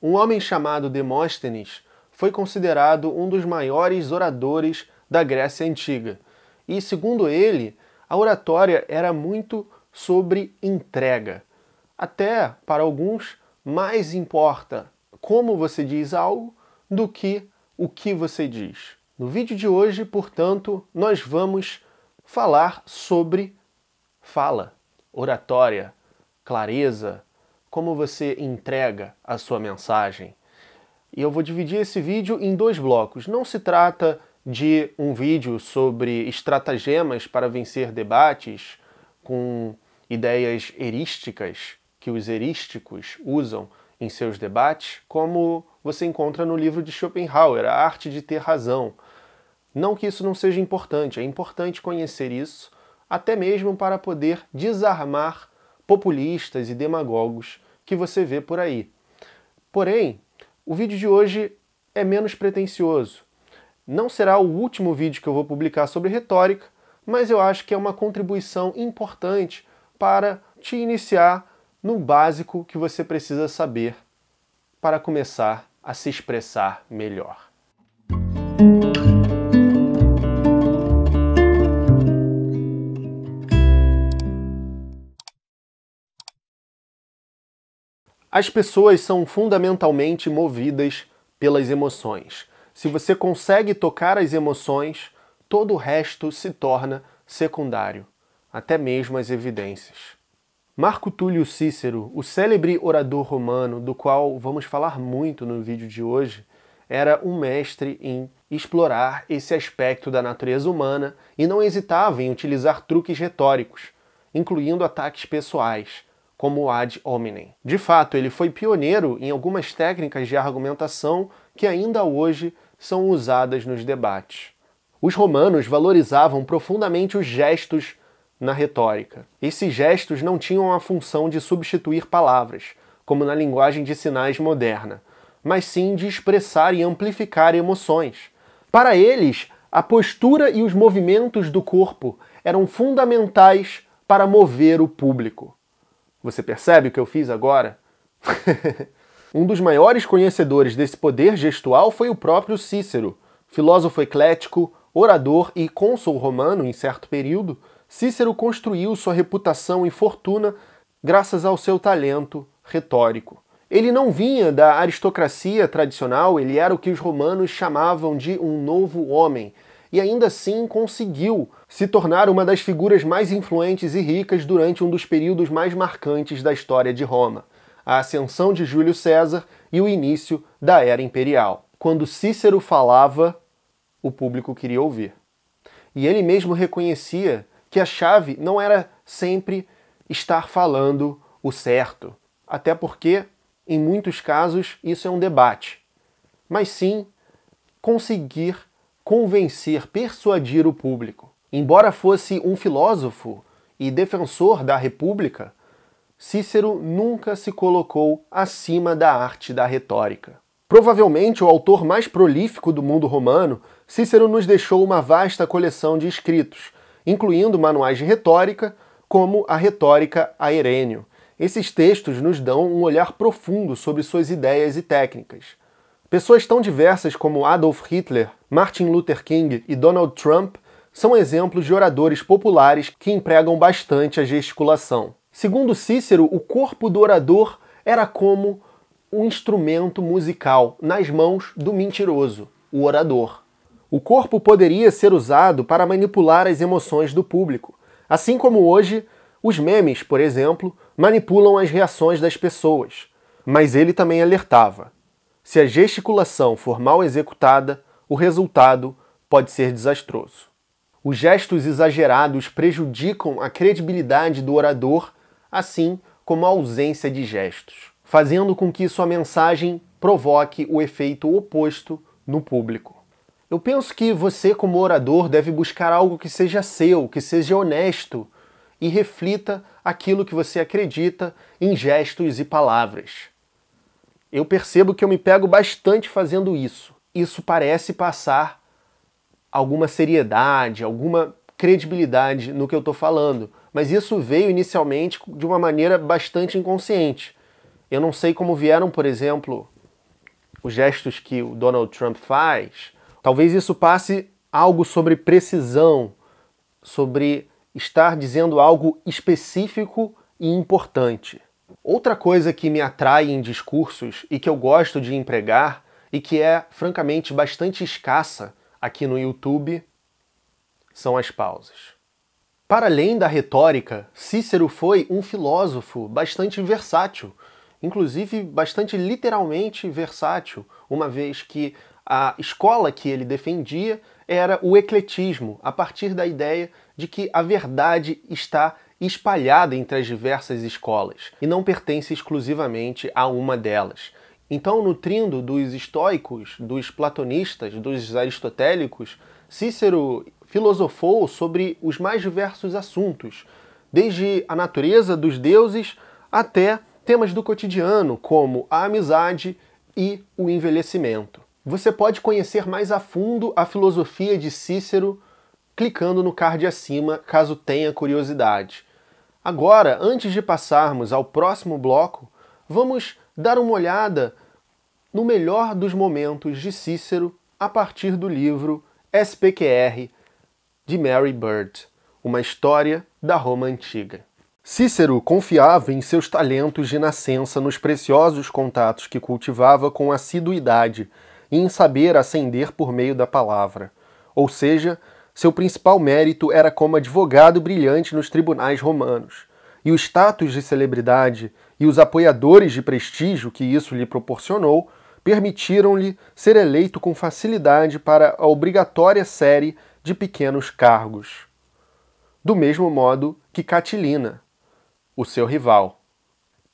Um homem chamado Demóstenes foi considerado um dos maiores oradores da Grécia Antiga. E, segundo ele, a oratória era muito sobre entrega. Até, para alguns, mais importa como você diz algo do que o que você diz. No vídeo de hoje, portanto, nós vamos falar sobre fala, oratória, clareza, como você entrega a sua mensagem. E eu vou dividir esse vídeo em dois blocos. Não se trata de um vídeo sobre estratagemas para vencer debates com ideias erísticas que os erísticos usam em seus debates, como você encontra no livro de Schopenhauer, A Arte de Ter Razão. Não que isso não seja importante, é importante conhecer isso, até mesmo para poder desarmar populistas e demagogos que você vê por aí. Porém, o vídeo de hoje é menos pretensioso. Não será o último vídeo que eu vou publicar sobre retórica, mas eu acho que é uma contribuição importante para te iniciar no básico que você precisa saber para começar a se expressar melhor. As pessoas são fundamentalmente movidas pelas emoções. Se você consegue tocar as emoções, todo o resto se torna secundário, até mesmo as evidências. Marco Túlio Cícero, o célebre orador romano, do qual vamos falar muito no vídeo de hoje, era um mestre em explorar esse aspecto da natureza humana e não hesitava em utilizar truques retóricos, incluindo ataques pessoais como ad hominem. De fato, ele foi pioneiro em algumas técnicas de argumentação que ainda hoje são usadas nos debates. Os romanos valorizavam profundamente os gestos na retórica. Esses gestos não tinham a função de substituir palavras, como na linguagem de sinais moderna, mas sim de expressar e amplificar emoções. Para eles, a postura e os movimentos do corpo eram fundamentais para mover o público. Você percebe o que eu fiz agora? um dos maiores conhecedores desse poder gestual foi o próprio Cícero. Filósofo eclético, orador e cônsul romano em certo período, Cícero construiu sua reputação e fortuna graças ao seu talento retórico. Ele não vinha da aristocracia tradicional, ele era o que os romanos chamavam de um novo homem, e ainda assim conseguiu se tornar uma das figuras mais influentes e ricas durante um dos períodos mais marcantes da história de Roma, a ascensão de Júlio César e o início da Era Imperial. Quando Cícero falava, o público queria ouvir. E ele mesmo reconhecia que a chave não era sempre estar falando o certo, até porque, em muitos casos, isso é um debate, mas sim conseguir convencer, persuadir o público. Embora fosse um filósofo e defensor da República, Cícero nunca se colocou acima da arte da retórica. Provavelmente o autor mais prolífico do mundo romano, Cícero nos deixou uma vasta coleção de escritos, incluindo manuais de retórica, como a Retórica a Herênio. Esses textos nos dão um olhar profundo sobre suas ideias e técnicas. Pessoas tão diversas como Adolf Hitler, Martin Luther King e Donald Trump são exemplos de oradores populares que empregam bastante a gesticulação. Segundo Cícero, o corpo do orador era como um instrumento musical nas mãos do mentiroso, o orador. O corpo poderia ser usado para manipular as emoções do público, assim como hoje os memes, por exemplo, manipulam as reações das pessoas. Mas ele também alertava: se a gesticulação for mal executada, o resultado pode ser desastroso. Os gestos exagerados prejudicam a credibilidade do orador, assim como a ausência de gestos, fazendo com que sua mensagem provoque o efeito oposto no público. Eu penso que você, como orador, deve buscar algo que seja seu, que seja honesto e reflita aquilo que você acredita em gestos e palavras eu percebo que eu me pego bastante fazendo isso. Isso parece passar alguma seriedade, alguma credibilidade no que eu estou falando, mas isso veio inicialmente de uma maneira bastante inconsciente. Eu não sei como vieram, por exemplo, os gestos que o Donald Trump faz. Talvez isso passe algo sobre precisão, sobre estar dizendo algo específico e importante. Outra coisa que me atrai em discursos e que eu gosto de empregar e que é, francamente, bastante escassa aqui no YouTube são as pausas. Para além da retórica, Cícero foi um filósofo bastante versátil, inclusive bastante literalmente versátil, uma vez que a escola que ele defendia era o ecletismo, a partir da ideia de que a verdade está espalhada entre as diversas escolas e não pertence exclusivamente a uma delas. Então, nutrindo dos estoicos, dos platonistas, dos aristotélicos, Cícero filosofou sobre os mais diversos assuntos, desde a natureza dos deuses até temas do cotidiano, como a amizade e o envelhecimento. Você pode conhecer mais a fundo a filosofia de Cícero clicando no card acima, caso tenha curiosidade. Agora, antes de passarmos ao próximo bloco, vamos dar uma olhada no melhor dos momentos de Cícero a partir do livro SPQR de Mary Bird, Uma História da Roma Antiga. Cícero confiava em seus talentos de nascença nos preciosos contatos que cultivava com assiduidade e em saber ascender por meio da palavra, ou seja, seu principal mérito era como advogado brilhante nos tribunais romanos, e o status de celebridade e os apoiadores de prestígio que isso lhe proporcionou permitiram-lhe ser eleito com facilidade para a obrigatória série de pequenos cargos. Do mesmo modo que Catilina, o seu rival,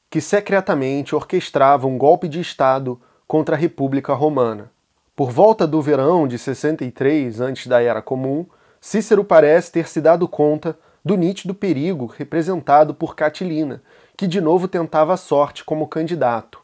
que secretamente orquestrava um golpe de Estado contra a República Romana. Por volta do verão de 63 antes da Era Comum, Cícero parece ter se dado conta do nítido perigo representado por Catilina, que de novo tentava a sorte como candidato.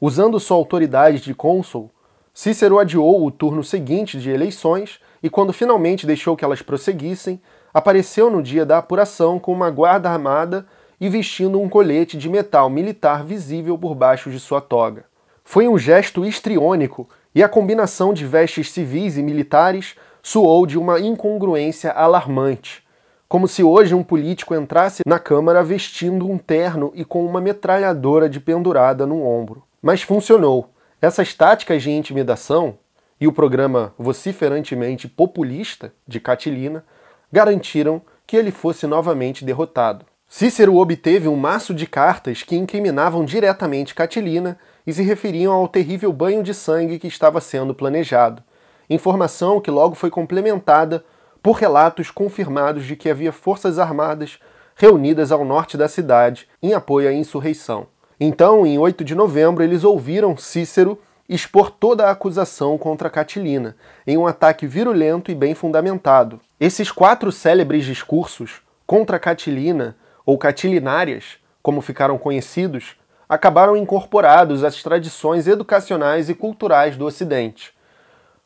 Usando sua autoridade de cônsul, Cícero adiou o turno seguinte de eleições e, quando finalmente deixou que elas prosseguissem, apareceu no dia da apuração com uma guarda armada e vestindo um colete de metal militar visível por baixo de sua toga. Foi um gesto histriônico e a combinação de vestes civis e militares soou de uma incongruência alarmante, como se hoje um político entrasse na Câmara vestindo um terno e com uma metralhadora de pendurada no ombro. Mas funcionou. Essas táticas de intimidação e o programa vociferantemente populista de Catilina garantiram que ele fosse novamente derrotado. Cícero obteve um maço de cartas que incriminavam diretamente Catilina e se referiam ao terrível banho de sangue que estava sendo planejado, informação que logo foi complementada por relatos confirmados de que havia forças armadas reunidas ao norte da cidade em apoio à insurreição. Então, em 8 de novembro, eles ouviram Cícero expor toda a acusação contra Catilina, em um ataque virulento e bem fundamentado. Esses quatro célebres discursos contra Catilina, ou Catilinárias, como ficaram conhecidos, acabaram incorporados às tradições educacionais e culturais do Ocidente.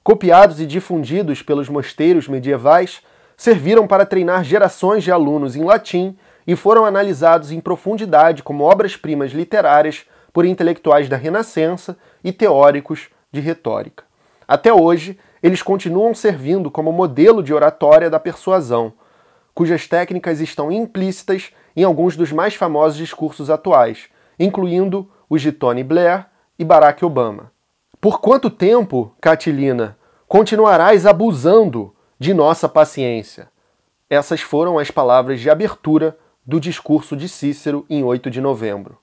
Copiados e difundidos pelos mosteiros medievais, serviram para treinar gerações de alunos em latim e foram analisados em profundidade como obras-primas literárias por intelectuais da Renascença e teóricos de retórica. Até hoje, eles continuam servindo como modelo de oratória da persuasão, cujas técnicas estão implícitas em alguns dos mais famosos discursos atuais, incluindo os de Tony Blair e Barack Obama. Por quanto tempo, Catilina, continuarás abusando de nossa paciência? Essas foram as palavras de abertura do discurso de Cícero em 8 de novembro,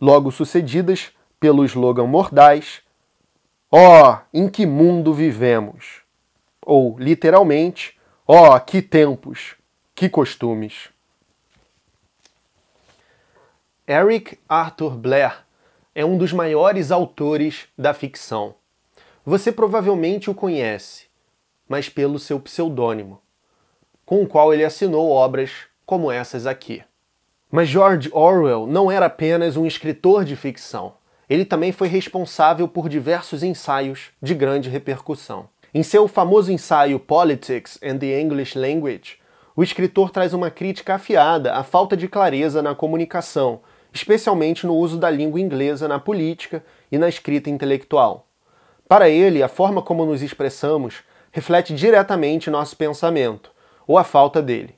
logo sucedidas pelo slogan mordaz: Ó, oh, em que mundo vivemos! Ou, literalmente, ó, oh, que tempos, que costumes! Eric Arthur Blair é um dos maiores autores da ficção. Você provavelmente o conhece, mas pelo seu pseudônimo, com o qual ele assinou obras como essas aqui. Mas George Orwell não era apenas um escritor de ficção. Ele também foi responsável por diversos ensaios de grande repercussão. Em seu famoso ensaio Politics and the English Language, o escritor traz uma crítica afiada à falta de clareza na comunicação especialmente no uso da língua inglesa na política e na escrita intelectual. Para ele, a forma como nos expressamos reflete diretamente nosso pensamento, ou a falta dele.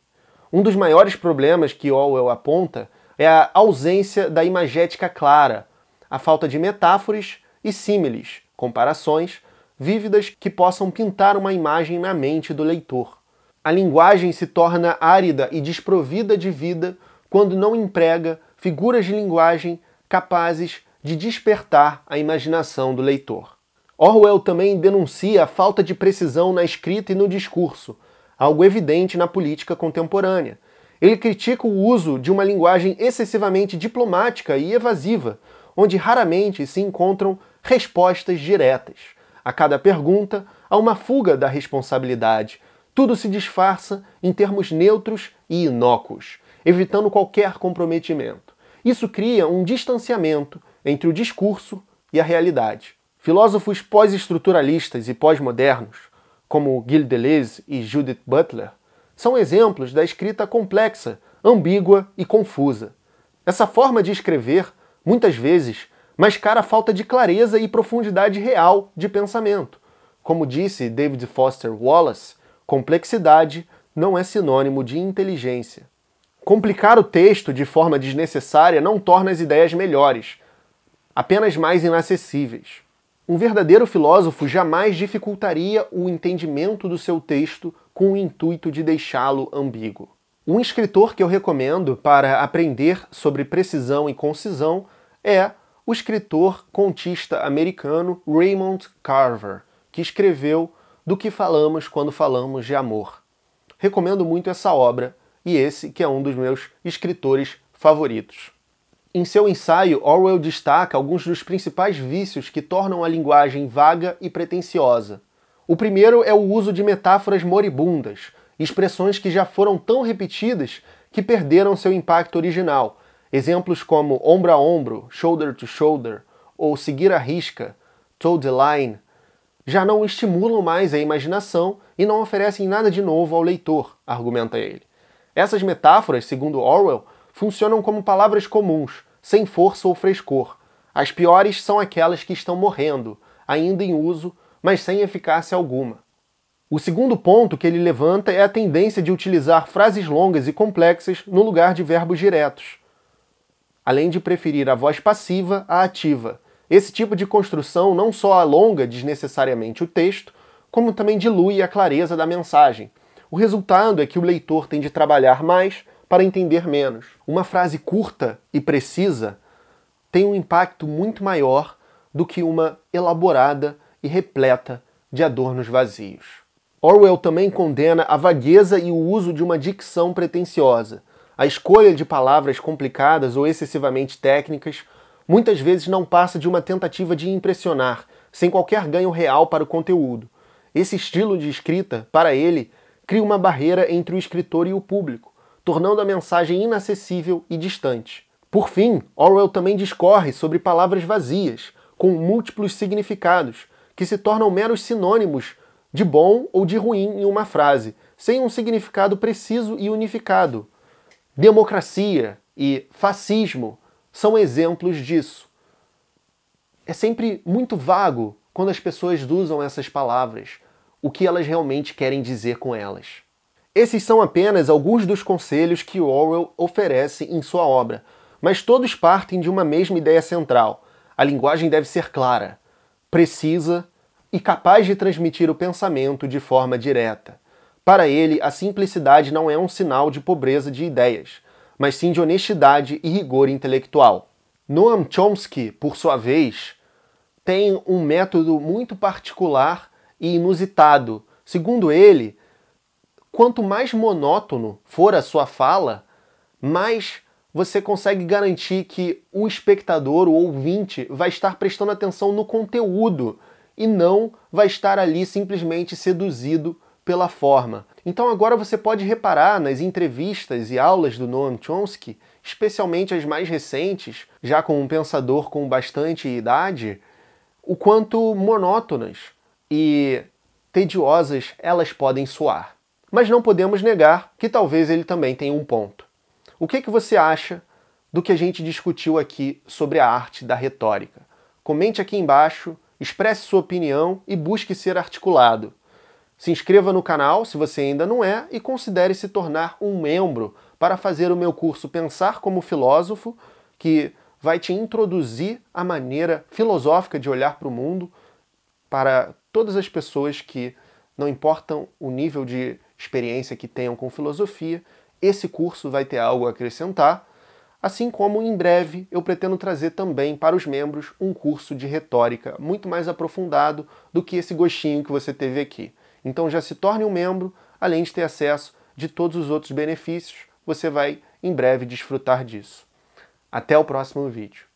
Um dos maiores problemas que Orwell aponta é a ausência da imagética clara, a falta de metáforas e símiles, comparações, vívidas que possam pintar uma imagem na mente do leitor. A linguagem se torna árida e desprovida de vida quando não emprega figuras de linguagem capazes de despertar a imaginação do leitor. Orwell também denuncia a falta de precisão na escrita e no discurso, algo evidente na política contemporânea. Ele critica o uso de uma linguagem excessivamente diplomática e evasiva, onde raramente se encontram respostas diretas. A cada pergunta, há uma fuga da responsabilidade. Tudo se disfarça em termos neutros e inócuos evitando qualquer comprometimento. Isso cria um distanciamento entre o discurso e a realidade. Filósofos pós-estruturalistas e pós-modernos, como Gilles Deleuze e Judith Butler, são exemplos da escrita complexa, ambígua e confusa. Essa forma de escrever, muitas vezes, mascara a falta de clareza e profundidade real de pensamento. Como disse David Foster Wallace, complexidade não é sinônimo de inteligência. Complicar o texto de forma desnecessária não torna as ideias melhores, apenas mais inacessíveis. Um verdadeiro filósofo jamais dificultaria o entendimento do seu texto com o intuito de deixá-lo ambíguo. Um escritor que eu recomendo para aprender sobre precisão e concisão é o escritor contista americano Raymond Carver, que escreveu Do que falamos quando falamos de amor. Recomendo muito essa obra e esse que é um dos meus escritores favoritos. Em seu ensaio, Orwell destaca alguns dos principais vícios que tornam a linguagem vaga e pretensiosa. O primeiro é o uso de metáforas moribundas, expressões que já foram tão repetidas que perderam seu impacto original. Exemplos como ombro a ombro, shoulder to shoulder, ou seguir a risca, toe the line, já não estimulam mais a imaginação e não oferecem nada de novo ao leitor, argumenta ele. Essas metáforas, segundo Orwell, funcionam como palavras comuns, sem força ou frescor. As piores são aquelas que estão morrendo, ainda em uso, mas sem eficácia alguma. O segundo ponto que ele levanta é a tendência de utilizar frases longas e complexas no lugar de verbos diretos, além de preferir a voz passiva à ativa. Esse tipo de construção não só alonga desnecessariamente o texto, como também dilui a clareza da mensagem, o resultado é que o leitor tem de trabalhar mais para entender menos. Uma frase curta e precisa tem um impacto muito maior do que uma elaborada e repleta de adornos vazios. Orwell também condena a vagueza e o uso de uma dicção pretensiosa. A escolha de palavras complicadas ou excessivamente técnicas muitas vezes não passa de uma tentativa de impressionar, sem qualquer ganho real para o conteúdo. Esse estilo de escrita, para ele, cria uma barreira entre o escritor e o público, tornando a mensagem inacessível e distante. Por fim, Orwell também discorre sobre palavras vazias, com múltiplos significados, que se tornam meros sinônimos de bom ou de ruim em uma frase, sem um significado preciso e unificado. Democracia e fascismo são exemplos disso. É sempre muito vago quando as pessoas usam essas palavras, o que elas realmente querem dizer com elas. Esses são apenas alguns dos conselhos que Orwell oferece em sua obra, mas todos partem de uma mesma ideia central. A linguagem deve ser clara, precisa e capaz de transmitir o pensamento de forma direta. Para ele, a simplicidade não é um sinal de pobreza de ideias, mas sim de honestidade e rigor intelectual. Noam Chomsky, por sua vez, tem um método muito particular e inusitado. Segundo ele, quanto mais monótono for a sua fala, mais você consegue garantir que o espectador, o ouvinte, vai estar prestando atenção no conteúdo e não vai estar ali simplesmente seduzido pela forma. Então agora você pode reparar nas entrevistas e aulas do Noam Chomsky, especialmente as mais recentes, já com um pensador com bastante idade, o quanto monótonas e tediosas elas podem soar. Mas não podemos negar que talvez ele também tenha um ponto. O que, é que você acha do que a gente discutiu aqui sobre a arte da retórica? Comente aqui embaixo, expresse sua opinião e busque ser articulado. Se inscreva no canal se você ainda não é e considere se tornar um membro para fazer o meu curso Pensar como Filósofo, que vai te introduzir a maneira filosófica de olhar para o mundo, para todas as pessoas que, não importam o nível de experiência que tenham com filosofia, esse curso vai ter algo a acrescentar, assim como em breve eu pretendo trazer também para os membros um curso de retórica muito mais aprofundado do que esse gostinho que você teve aqui. Então já se torne um membro, além de ter acesso de todos os outros benefícios, você vai em breve desfrutar disso. Até o próximo vídeo.